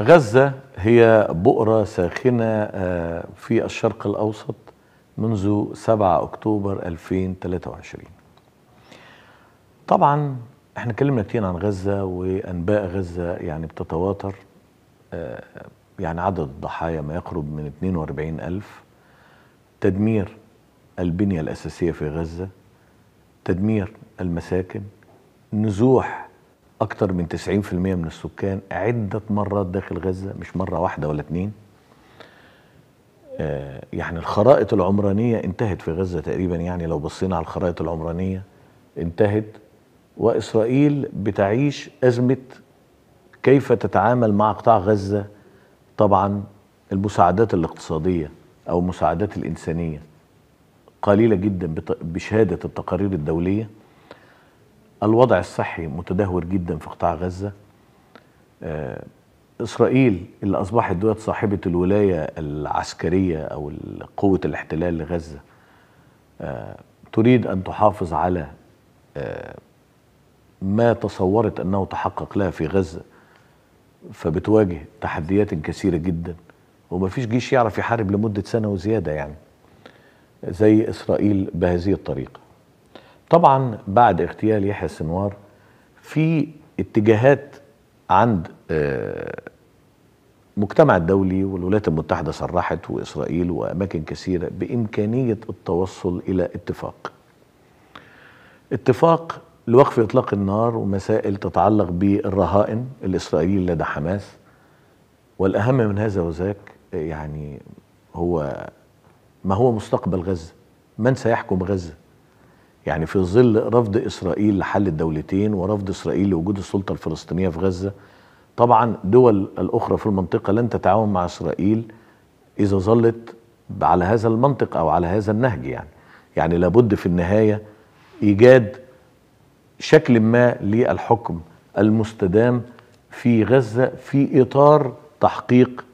غزة هي بؤرة ساخنة آه، في الشرق الأوسط منذ 7 أكتوبر 2023 طبعا احنا اتكلمنا كتير عن غزة وأنباء غزة يعني بتتواتر آه، يعني عدد الضحايا ما يقرب من 42 ألف تدمير البنية الأساسية في غزة تدمير المساكن نزوح أكتر من 90% من السكان عدة مرات داخل غزة مش مرة واحدة ولا اتنين آه، يعني الخرائط العمرانية انتهت في غزة تقريبا يعني لو بصينا على الخرائط العمرانية انتهت وإسرائيل بتعيش أزمة كيف تتعامل مع قطاع غزة طبعا المساعدات الاقتصادية أو المساعدات الإنسانية قليلة جدا بشهادة التقارير الدولية الوضع الصحي متدهور جدا في قطاع غزة آه، إسرائيل اللي أصبحت دولة صاحبة الولاية العسكرية أو قوة الاحتلال لغزة آه، تريد أن تحافظ على آه، ما تصورت أنه تحقق لها في غزة فبتواجه تحديات كثيرة جدا وما فيش جيش يعرف يحارب لمدة سنة وزيادة يعني زي إسرائيل بهذه الطريقة طبعا بعد اغتيال يحيى السنوار في اتجاهات عند المجتمع آه، الدولي والولايات المتحدة صرحت وإسرائيل وأماكن كثيرة بإمكانية التوصل إلى اتفاق اتفاق لوقف إطلاق النار ومسائل تتعلق بالرهائن الإسرائيليين لدى حماس والأهم من هذا وذاك يعني هو ما هو مستقبل غزة من سيحكم غزة يعني في ظل رفض إسرائيل لحل الدولتين ورفض إسرائيل لوجود السلطة الفلسطينية في غزة طبعا دول الأخرى في المنطقة لن تتعاون مع إسرائيل إذا ظلت على هذا المنطق أو على هذا النهج يعني يعني لابد في النهاية إيجاد شكل ما للحكم المستدام في غزة في إطار تحقيق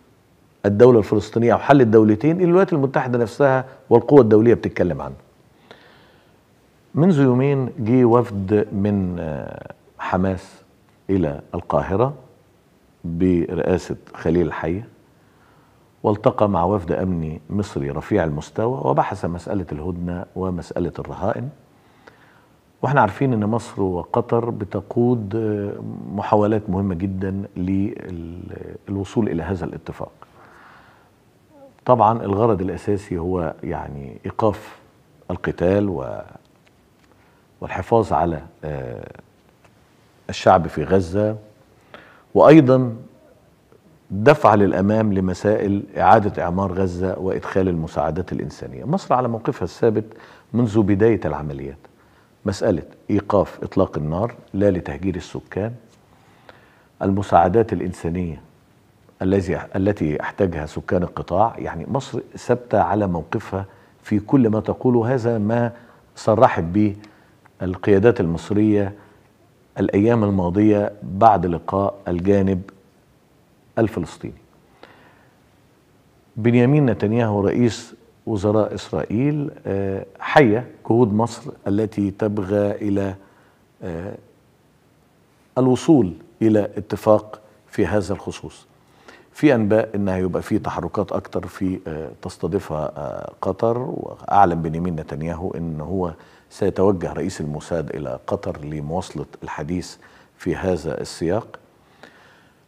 الدولة الفلسطينية أو حل الدولتين اللي الولايات المتحدة نفسها والقوى الدولية بتتكلم عنه منذ يومين جه وفد من آه، حماس إلى القاهرة برئاسة خليل الحية والتقى مع وفد أمني مصري رفيع المستوى وبحث مسألة الهدنة ومسألة الرهائن واحنا عارفين ان مصر وقطر بتقود آه، محاولات مهمة جدا للوصول الى هذا الاتفاق طبعا الغرض الاساسي هو يعني ايقاف القتال و والحفاظ على آه، الشعب في غزة وأيضا دفع للأمام لمسائل إعادة إعمار غزة وإدخال المساعدات الإنسانية مصر على موقفها الثابت منذ بداية العمليات مسألة إيقاف إطلاق النار لا لتهجير السكان المساعدات الإنسانية الذي التي احتاجها سكان القطاع يعني مصر ثابتة على موقفها في كل ما تقوله هذا ما صرحت به القيادات المصرية الأيام الماضية بعد لقاء الجانب الفلسطيني بنيامين نتنياهو رئيس وزراء إسرائيل آه، حية جهود مصر التي تبغى إلى آه، الوصول إلى اتفاق في هذا الخصوص في انباء ان هيبقى في تحركات اكتر في آه، تستضيفها آه، قطر واعلن بنيامين نتنياهو ان هو سيتوجه رئيس الموساد الى قطر لمواصله الحديث في هذا السياق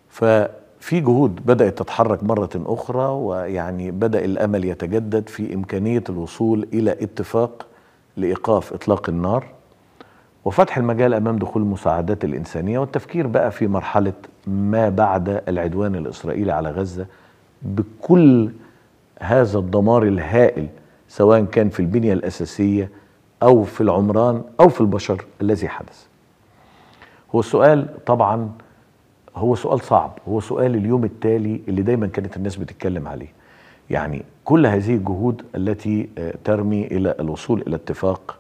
ففي جهود بدات تتحرك مره اخرى ويعني بدا الامل يتجدد في امكانيه الوصول الى اتفاق لايقاف اطلاق النار وفتح المجال امام دخول المساعدات الانسانيه والتفكير بقى في مرحله ما بعد العدوان الاسرائيلي على غزه بكل هذا الدمار الهائل سواء كان في البنيه الاساسيه او في العمران او في البشر الذي حدث. هو السؤال طبعا هو سؤال صعب، هو سؤال اليوم التالي اللي دايما كانت الناس بتتكلم عليه. يعني كل هذه الجهود التي ترمي الى الوصول الى اتفاق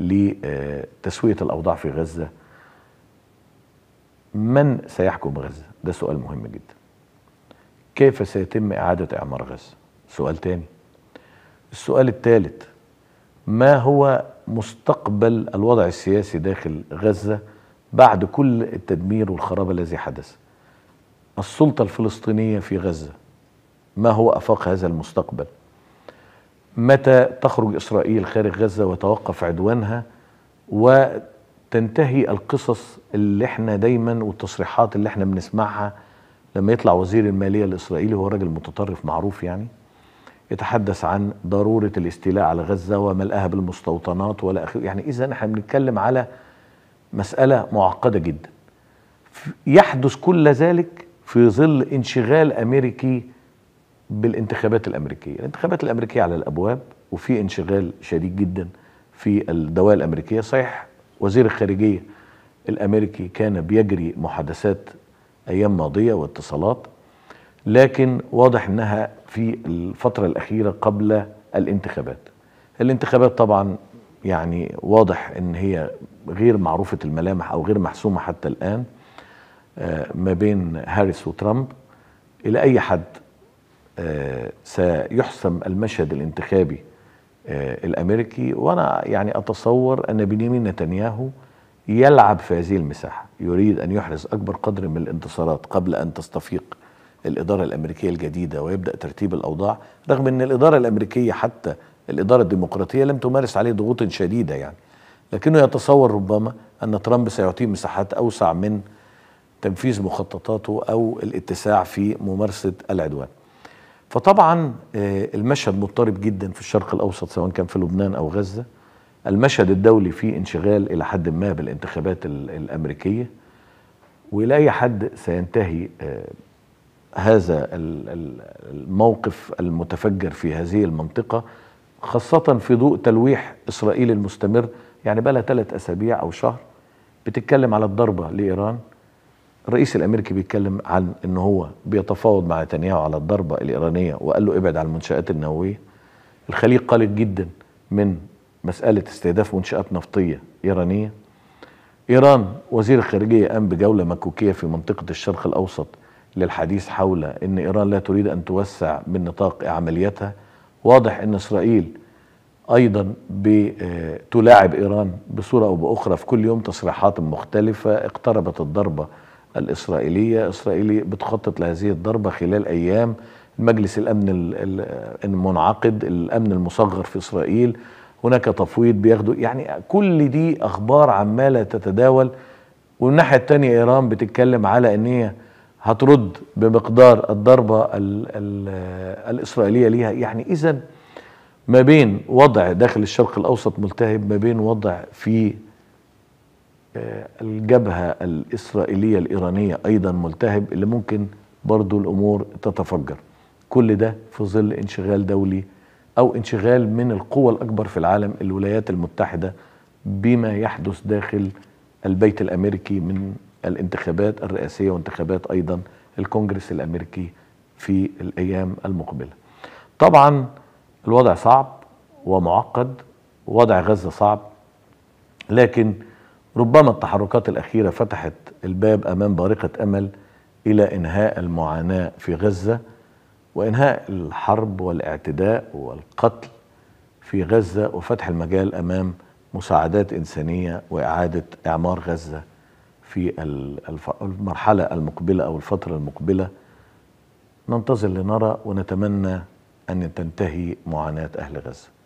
لتسوية الأوضاع في غزة من سيحكم غزة؟ ده سؤال مهم جدا كيف سيتم إعادة إعمار غزة؟ سؤال تاني السؤال الثالث ما هو مستقبل الوضع السياسي داخل غزة بعد كل التدمير والخراب الذي حدث السلطة الفلسطينية في غزة ما هو أفاق هذا المستقبل متى تخرج إسرائيل خارج غزة وتوقف عدوانها وتنتهي القصص اللي احنا دايما والتصريحات اللي احنا بنسمعها لما يطلع وزير المالية الإسرائيلي هو راجل متطرف معروف يعني يتحدث عن ضرورة الاستيلاء على غزة وملئها بالمستوطنات ولا أخير يعني إذا احنا بنتكلم على مسألة معقدة جدا يحدث كل ذلك في ظل انشغال أمريكي بالانتخابات الامريكيه، الانتخابات الامريكيه على الابواب وفي انشغال شديد جدا في الدوائر الامريكيه، صحيح وزير الخارجيه الامريكي كان بيجري محادثات ايام ماضيه واتصالات لكن واضح انها في الفتره الاخيره قبل الانتخابات. الانتخابات طبعا يعني واضح ان هي غير معروفه الملامح او غير محسومه حتى الان آه، ما بين هاريس وترامب الى اي حد سيحسم المشهد الانتخابي آه، الامريكي وانا يعني اتصور ان بنيامين نتنياهو يلعب في هذه المساحه يريد ان يحرز اكبر قدر من الانتصارات قبل ان تستفيق الاداره الامريكيه الجديده ويبدا ترتيب الاوضاع رغم ان الاداره الامريكيه حتى الاداره الديمقراطيه لم تمارس عليه ضغوط شديده يعني لكنه يتصور ربما ان ترامب سيعطيه مساحات اوسع من تنفيذ مخططاته او الاتساع في ممارسه العدوان فطبعا آه، المشهد مضطرب جدا في الشرق الاوسط سواء كان في لبنان او غزه المشهد الدولي فيه انشغال الى حد ما بالانتخابات الامريكيه اي حد سينتهي آه، هذا الموقف المتفجر في هذه المنطقه خاصه في ضوء تلويح اسرائيل المستمر يعني بقى لها ثلاث اسابيع او شهر بتتكلم على الضربه لايران الرئيس الامريكي بيتكلم عن ان هو بيتفاوض مع نتنياهو على الضربه الايرانيه وقال له ابعد عن المنشات النوويه الخليج قلق جدا من مساله استهداف منشات نفطيه ايرانيه ايران وزير الخارجيه قام بجوله مكوكيه في منطقه الشرق الاوسط للحديث حول ان ايران لا تريد ان توسع من نطاق عملياتها واضح ان اسرائيل ايضا بتلاعب ايران بصوره او باخرى في كل يوم تصريحات مختلفه اقتربت الضربه الإسرائيلية إسرائيل بتخطط لهذه الضربة خلال أيام مجلس الأمن المنعقد الأمن المصغر في إسرائيل هناك تفويض بياخدوا يعني كل دي أخبار عمالة تتداول والناحية الثانية إيران بتتكلم على أن هي هترد بمقدار الضربة الـ الـ الإسرائيلية ليها يعني إذا ما بين وضع داخل الشرق الأوسط ملتهب ما بين وضع في آه، الجبهة الإسرائيلية الإيرانية أيضا ملتهب اللي ممكن برضو الأمور تتفجر كل ده في ظل انشغال دولي أو انشغال من القوى الأكبر في العالم الولايات المتحدة بما يحدث داخل البيت الأمريكي من الانتخابات الرئاسية وانتخابات أيضا الكونجرس الأمريكي في الأيام المقبلة طبعا الوضع صعب ومعقد وضع غزة صعب لكن ربما التحركات الأخيرة فتحت الباب أمام بارقة أمل إلى إنهاء المعاناة في غزة وإنهاء الحرب والاعتداء والقتل في غزة وفتح المجال أمام مساعدات إنسانية وإعادة إعمار غزة في المرحلة المقبلة أو الفترة المقبلة ننتظر لنرى ونتمنى أن تنتهي معاناة أهل غزة